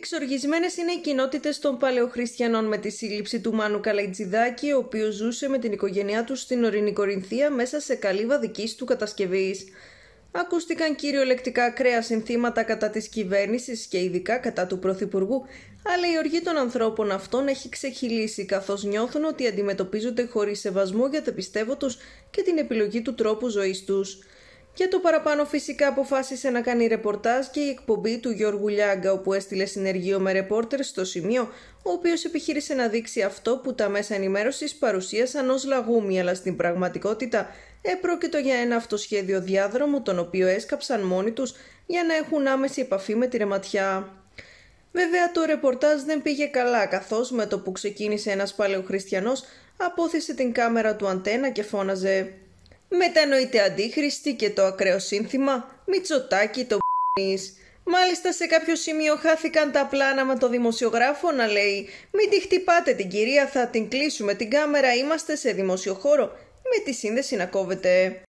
Εξοργισμένες είναι οι κοινότητες των παλαιοχριστιανών με τη σύλληψη του Μάνου Καλαϊτζηδάκη, ο οποίος ζούσε με την οικογένειά του στην Ορεινή Κορινθία μέσα σε καλύβα δικής του κατασκευής. Ακούστηκαν κυριολεκτικά ακραία συνθήματα κατά της κυβέρνησης και ειδικά κατά του Πρωθυπουργού, αλλά η οργή των ανθρώπων αυτών έχει ξεχυλήσει καθώς νιώθουν ότι αντιμετωπίζονται χωρίς σεβασμό για το πιστεύω του και την επιλογή του τρόπου ζωής τους. Και το παραπάνω φυσικά αποφάσισε να κάνει ρεπορτάζ και η εκπομπή του Γιώργου Λιάγκα όπου έστειλε συνεργείο με ρεπόρτερ στο σημείο, ο οποίος επιχείρησε να δείξει αυτό που τα μέσα ενημέρωσης παρουσίασαν ως λαγούμι, αλλά στην πραγματικότητα έπροκειτο για ένα αυτοσχέδιο διάδρομο τον οποίο έσκαψαν μόνοι τους για να έχουν άμεση επαφή με τη ρεματιά. Βέβαια το ρεπορτάζ δεν πήγε καλά καθώς με το που ξεκίνησε ένας παλαιοχριστιανός απόθεσε την κάμερα του αντένα και φώναζε Μετανοείται αντίχριστη και το ακραίο σύνθημα Μητσοτάκι το μπ***νης. Μάλιστα σε κάποιο σημείο χάθηκαν τα πλάνα με το δημοσιογράφο να λέει «Μην τη χτυπάτε την κυρία, θα την κλείσουμε την κάμερα, είμαστε σε δημοσιοχώρο με τη σύνδεση να κόβεται».